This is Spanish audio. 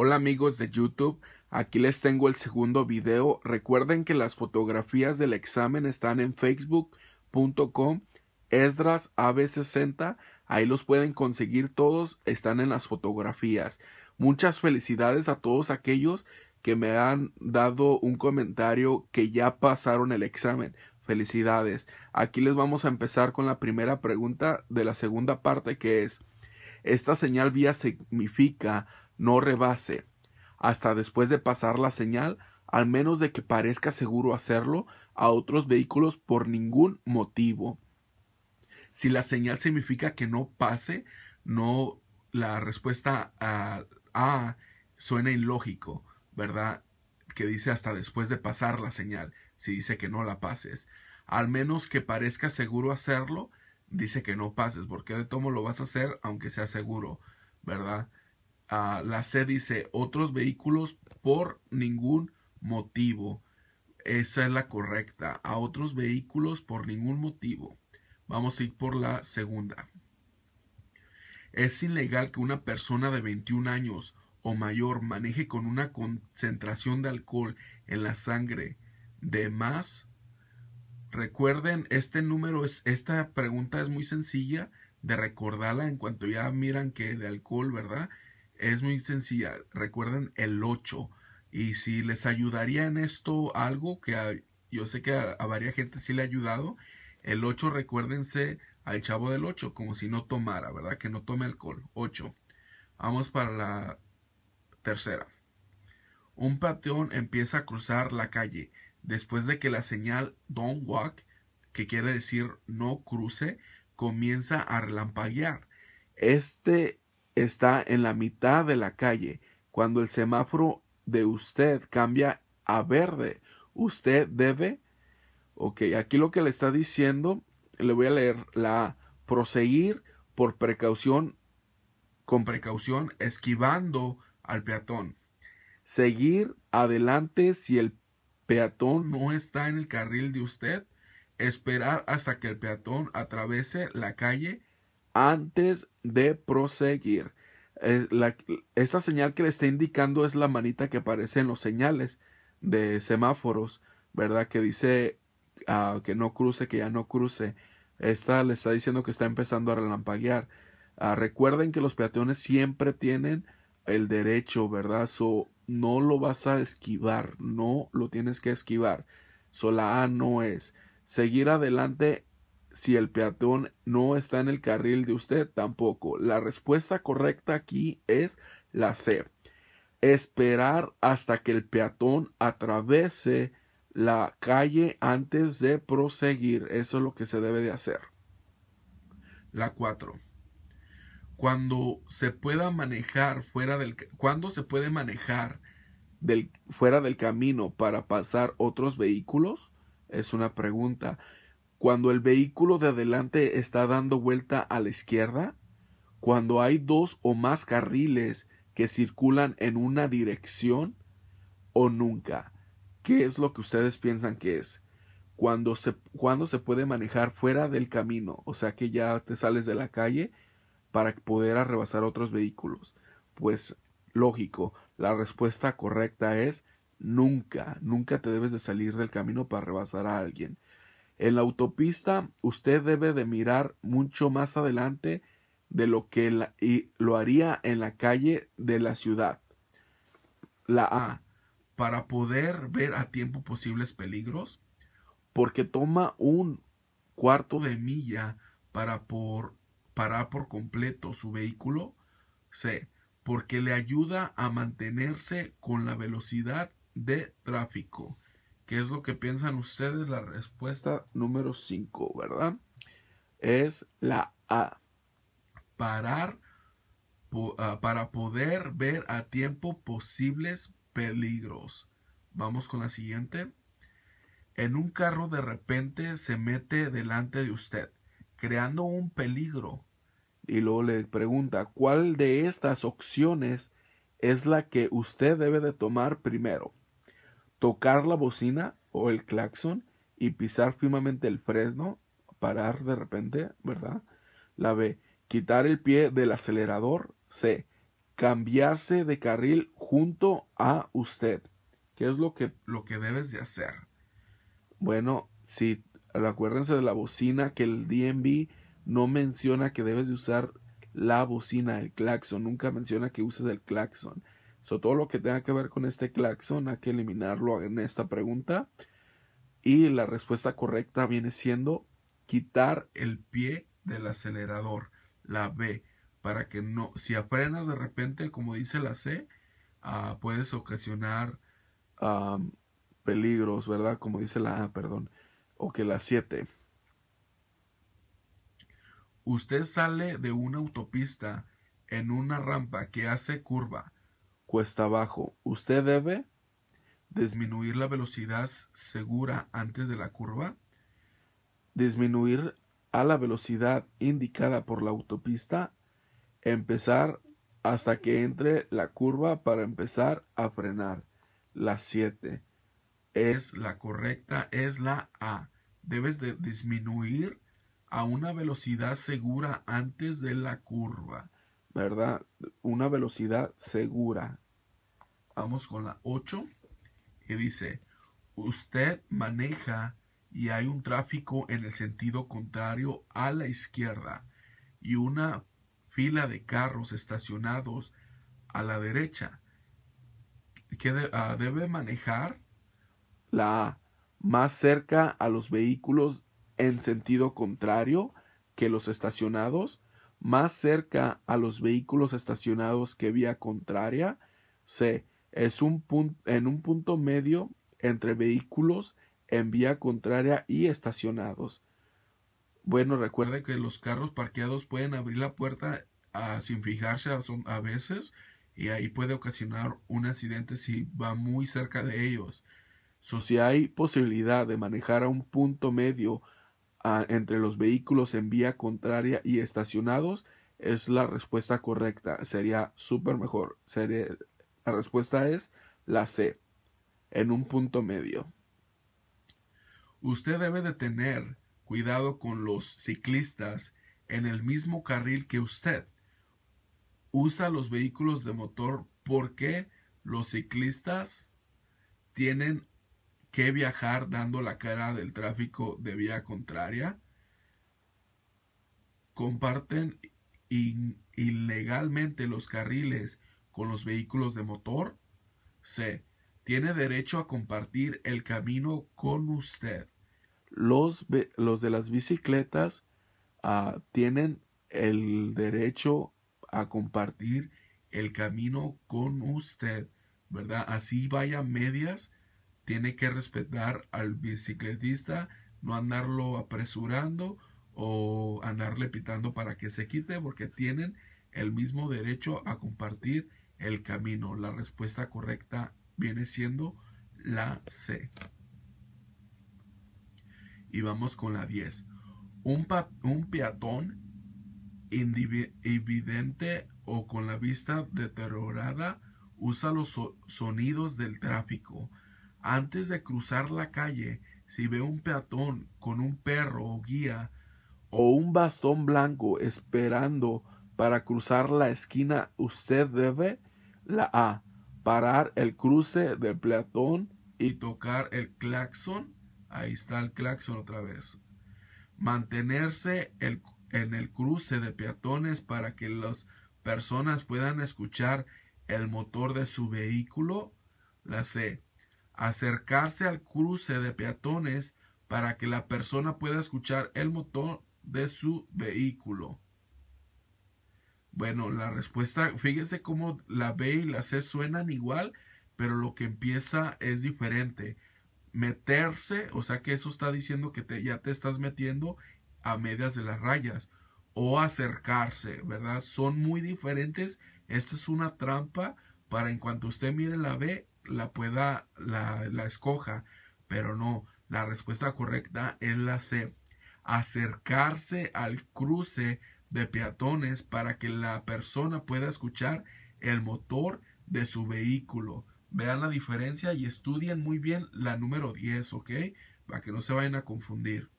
Hola amigos de YouTube, aquí les tengo el segundo video. Recuerden que las fotografías del examen están en facebook.com Esdras 60 Ahí los pueden conseguir todos, están en las fotografías. Muchas felicidades a todos aquellos que me han dado un comentario que ya pasaron el examen. Felicidades. Aquí les vamos a empezar con la primera pregunta de la segunda parte que es, ¿esta señal vía significa no rebase hasta después de pasar la señal, al menos de que parezca seguro hacerlo, a otros vehículos por ningún motivo. Si la señal significa que no pase, no la respuesta a, a suena ilógico, ¿verdad? Que dice hasta después de pasar la señal, si dice que no la pases. Al menos que parezca seguro hacerlo, dice que no pases, porque de tomo lo vas a hacer aunque sea seguro, ¿verdad? Ah, la C dice otros vehículos por ningún motivo. Esa es la correcta. A otros vehículos por ningún motivo. Vamos a ir por la segunda. Es ilegal que una persona de 21 años o mayor maneje con una concentración de alcohol en la sangre de más. Recuerden, este número es, esta pregunta es muy sencilla de recordarla en cuanto ya miran que de alcohol, ¿verdad? es muy sencilla. Recuerden el 8. Y si les ayudaría en esto algo, que yo sé que a, varias gente sí le ha ayudado, el 8 recuérdense al chavo del 8, como si no tomara, ¿verdad? Que no tome alcohol. 8. Vamos para la tercera. Un pateón empieza a cruzar la calle después de que la señal don't walk, que quiere decir no cruce, comienza a relampaguear. Este está en la mitad de la calle. Cuando el semáforo de usted cambia a verde, usted debe... Ok, aquí lo que le está diciendo, le voy a leer la proseguir por precaución, con precaución, esquivando al peatón. Seguir adelante si el peatón no está en el carril de usted. Esperar hasta que el peatón atravese la calle antes de proseguir esta señal que le está indicando es la manita que aparece en los señales de semáforos, ¿verdad? Que dice ah, que no cruce, que ya no cruce. Esta le está diciendo que está empezando a relampaguear. Ah, recuerden que los peatones siempre tienen el derecho, ¿verdad? So, no lo vas a esquivar, no lo tienes que esquivar. So, la A no es. Seguir adelante si el peatón no está en el carril de usted, tampoco. La respuesta correcta aquí es la C. Esperar hasta que el peatón atravese la calle antes de proseguir. Eso es lo que se debe de hacer. La 4. Cuando se pueda manejar fuera del cuando se puede manejar del, fuera del camino para pasar otros vehículos? Es una pregunta cuando el vehículo de adelante está dando vuelta a la izquierda, cuando hay dos o más carriles que circulan en una dirección o nunca. ¿Qué es lo que ustedes piensan que es? Cuando se, cuando se puede manejar fuera del camino, o sea que ya te sales de la calle para poder arrebasar otros vehículos. Pues lógico, la respuesta correcta es nunca, nunca te debes de salir del camino para rebasar a alguien. En la autopista usted debe de mirar mucho más adelante de lo que lo haría en la calle de la ciudad. La A. Para poder ver a tiempo posibles peligros, porque toma un cuarto de milla para parar por completo su vehículo. C. Porque le ayuda a mantenerse con la velocidad de tráfico. ¿Qué es lo que piensan ustedes? La respuesta número 5, ¿verdad? Es la A. Parar ah, para poder ver a tiempo posibles peligros. Vamos con la siguiente. En un carro de repente se mete delante de usted, creando un peligro. Y luego le pregunta, ¿cuál de estas opciones es la que usted debe de tomar primero? tocar la bocina o el claxon y pisar firmemente el fresno, parar de repente, ¿verdad? La B, quitar el pie del acelerador. C, cambiarse de carril junto a usted. ¿Qué es lo que, lo que debes de hacer? Bueno, si acuérdense de la bocina que el DMV no menciona que debes de usar la bocina, el claxon, nunca menciona que uses el claxon todo lo que tenga que ver con este claxon hay que eliminarlo en esta pregunta. Y la respuesta correcta viene siendo quitar el pie del acelerador, la B, para que no, si aprenas de repente, como dice la C, ah, puedes ocasionar peligros, ¿verdad? Como dice la A, perdón, o que la 7. Usted sale de una autopista en una rampa que hace curva cuesta abajo. Usted debe disminuir la velocidad segura antes de la curva, disminuir a la velocidad indicada por la autopista, empezar hasta que entre la curva para empezar a frenar. La 7 es la correcta, es la A. Debes de disminuir a una velocidad segura antes de la curva. ¿verdad? Una velocidad segura. Vamos con la 8 y dice, usted maneja y hay un tráfico en el sentido contrario a la izquierda y una fila de carros estacionados a la derecha. que ah, debe manejar? La más cerca a los vehículos en sentido contrario que los estacionados más cerca a los vehículos estacionados que vía contraria. C. Es un en un punto medio entre vehículos en vía contraria y estacionados. Bueno, recuerde que los carros parqueados pueden abrir la puerta ah, sin fijarse a, veces y ahí puede ocasionar un accidente si va muy cerca de ellos. So, si hay posibilidad de manejar a un punto medio entre los vehículos en vía contraria y estacionados es la respuesta correcta. Sería súper mejor. la respuesta es la C, en un punto medio. Usted debe de tener cuidado con los ciclistas en el mismo carril que usted. Usa los vehículos de motor porque los ciclistas tienen que viajar dando la cara del tráfico de vía contraria. Comparten ilegalmente los carriles con los vehículos de motor. C. Tiene derecho a compartir el camino con usted. Los, de las bicicletas ah, tienen el derecho a compartir el camino con usted, ¿verdad? Así vaya medias tiene que respetar al bicicletista, no andarlo apresurando o andarle pitando para que se quite porque tienen el mismo derecho a compartir el camino. La respuesta correcta viene siendo la C. Y vamos con la 10. Un, un peatón evidente o con la vista deteriorada usa los sonidos del tráfico antes de cruzar la calle, si ve un peatón con un perro o guía o un bastón blanco esperando para cruzar la esquina, usted debe la A. Parar el cruce del peatón y tocar el claxon. Ahí está el claxon otra vez. Mantenerse en el cruce de peatones para que las personas puedan escuchar el motor de su vehículo. La C acercarse al cruce de peatones para que la persona pueda escuchar el motor de su vehículo. Bueno, la respuesta, fíjense cómo la B y la C suenan igual, pero lo que empieza es diferente. Meterse, o sea que eso está diciendo que te, ya te estás metiendo a medias de las rayas. O acercarse, ¿verdad? Son muy diferentes. Esta es una trampa para en cuanto usted mire la B, la pueda, la, escoja, pero no, la respuesta correcta es la C, acercarse al cruce de peatones para que la persona pueda escuchar el motor de su vehículo. Vean la diferencia y estudien muy bien la número 10, ¿ok? Para que no se vayan a confundir.